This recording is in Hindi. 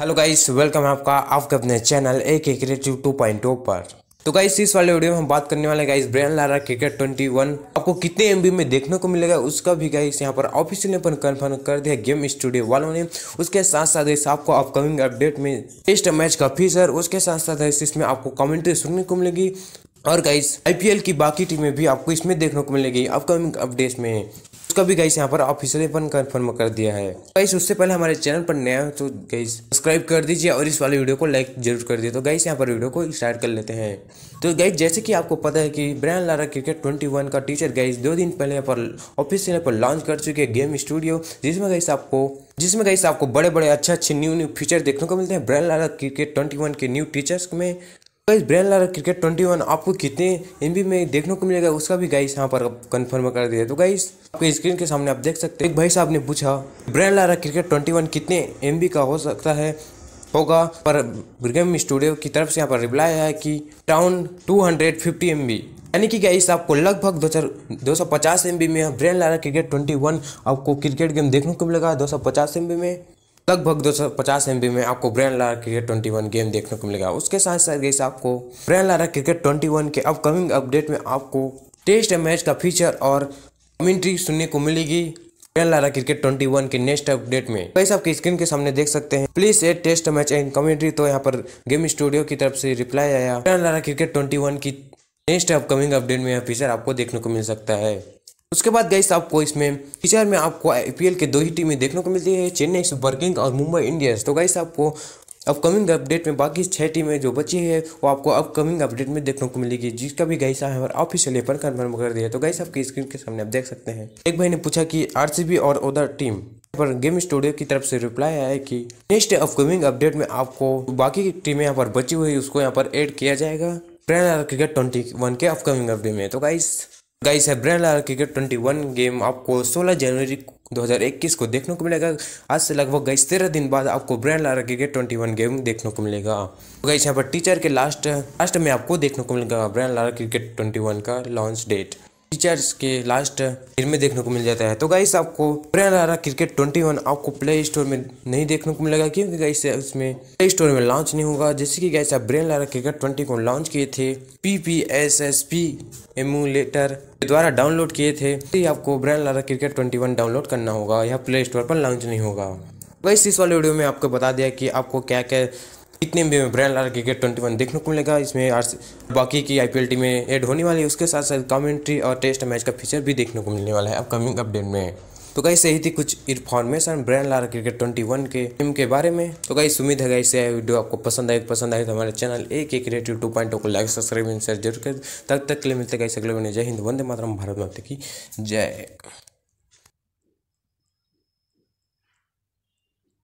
हेलो गाइस वेलकम है आपका आपके अपने चैनल ए के क्रिएटिव टू पॉइंट पर तो गाइस इस वाले वीडियो में हम बात करने वाले guys Brian Lara cricket one आपको कितने एम में देखने को मिलेगा उसका भी गाइस यहां पर ऑफिशियल ने पर कर दिया गेम स्टूडियो वालों ने उसके साथ साथ इस आपको अपकमिंग अपडेट में टेस्ट मैच का फीसर उसके साथ साथ इसमें आपको कमेंट्री सुनने को मिलेगी और गाइस आईपीएल की बाकी टीमें भी आपको इसमें देखने को मिलेगी अपकमिंग अपडेट्स में उसका भी गाइस यहाँ पर ऑफिसली अपन कन्फर्म कर दिया है गाइस उससे पहले हमारे चैनल पर नया हो तो गाइस सब्सक्राइब कर दीजिए और इस वाले वीडियो को लाइक जरूर कर दिए तो गाइस यहाँ पर वीडियो को स्टार्ट कर लेते हैं तो गाइस जैसे कि आपको पता है कि ब्रायन लारा क्रिकेट 21 का टीचर गाइस दो दिन पहले यहाँ पर ऑफिसियल पर लॉन्च कर चुके हैं गेम स्टूडियो जिसमें गाइस आपको जिसमें गाइस आपको बड़े बड़े अच्छे अच्छे न्यू न्यू फीचर देखने को मिलते हैं ब्रायन लारा क्रिकेट 21 के न्यू टीचर्स में guys Brian Lara cricket twenty one आपको कितने एम में देखने को मिलेगा उसका भी गाइस यहाँ पर कंफर्म कर दिया तो गाइस आपके स्क्रीन के सामने आप देख सकते हैं एक भाई साहब ने पूछा Brian Lara cricket twenty one कितने एम का हो सकता है होगा पर गेम स्टूडियो की तरफ से यहाँ पर रिप्लाई है कि टाउन टू हंड्रेड फिफ्टी एम यानी कि गाइस आपको लगभग दो चार दो सौ पचास एम में Brian Lara cricket twenty one आपको क्रिकेट गेम देखने को मिलेगा दो सौ पचास एम में लगभग 250 एमबी में आपको ब्रैंड लारा क्रिकेट 21 गेम देखने को मिलेगा उसके साथ साथ गई आपको ब्रैंड लारा क्रिकेट 21 के अपकमिंग अपडेट में आपको टेस्ट मैच का फीचर और कमेंट्री सुनने को मिलेगी ब्रैन लारा क्रिकेट 21 के नेक्स्ट अपडेट में कैसे आपके स्क्रीन के सामने देख सकते हैं please a test match and commentary तो यहाँ पर गेम स्टूडियो की तरफ से रिप्लाई आया पेन लारा क्रिकेट 21 की नेक्स्ट अपकमिंग अपडेट में यह फीचर आपको देखने को मिल सकता है उसके बाद गई आपको इसमें फीचर में आपको आई के दो ही टीमें देखने को मिलती है चेन्नई सुपर किंग और मुंबई इंडियंस तो गई आपको अपकमिंग अपडेट में बाकी छह टीमें जो बची है वो आपको अपकमिंग अपडेट में देखने को मिलेगी जिसका भी गैसा है और ऑफिशियली पर कन्फर्म कर दिया तो गैस आपकी स्क्रीन के सामने आप देख सकते हैं एक भाई ने पूछा कि आर और उधर टीम पर गेम स्टूडियो की तरफ से रिप्लाई आया है कि नेक्स्ट अपकमिंग अपडेट में आपको बाकी टीमें यहाँ पर बची हुई उसको यहाँ पर एड किया जाएगा प्रेरणा क्रिकेट ट्वेंटी वन के अपकमिंग अपडेट में तो गाइस गाइस है Brian Lara cricket twenty one game आपको 16 जनवरी 2021 को देखने को मिलेगा आज से लगभग गाइस तेरह दिन बाद आपको Brian Lara cricket twenty one game देखने को मिलेगा गाइस यहाँ पर टीचर के लास्ट लास्ट में आपको देखने को मिलेगा Brian Lara cricket twenty one का लॉन्च डेट फीचर्स के लास्ट फिल्म में देखने को मिल जाता है तो गाइस आपको रहा क्रिकेट ट्वेंटी वन आपको प्ले स्टोर में नहीं देखने को मिलेगा क्योंकि गाइस उसमें प्ले स्टोर में लॉन्च नहीं होगा जैसे कि गाइस आप ब्रेन लारा क्रिकेट ट्वेंटी को लॉन्च किए थे P P S S P emulator द्वारा डाउनलोड किए थे तो आपको Brian Lara cricket twenty one download करना होगा यह प्ले स्टोर पर लॉन्च नहीं होगा वैसे इस वाले वीडियो में आपको बता दिया कि आपको क्या क्या इतने में ब्रैंड आर क्रिकेट ट्वेंटी वन देखने को मिलेगा इसमें आर बाकी की आई टी में एड होने वाली है उसके साथ साथ कमेंट्री और टेस्ट मैच का फीचर भी देखने को मिलने वाला है अपकमिंग अपडेट में तो गाइस यही थी कुछ इन्फॉर्मेशन ब्रैंड लारा क्रिकेट 21 के टीम के बारे में तो गाइस उम्मीद है गाइस यह वीडियो आपको पसंद आए पसंद आए तो हमारे चैनल एक एक क्रिएटिव टू पॉइंट को लाइक सब्सक्राइब शेयर जरूर कर तब तक के लिए मिलते गाइस अगले वीडियो जय हिंद वंदे मातरम भारत माता की जय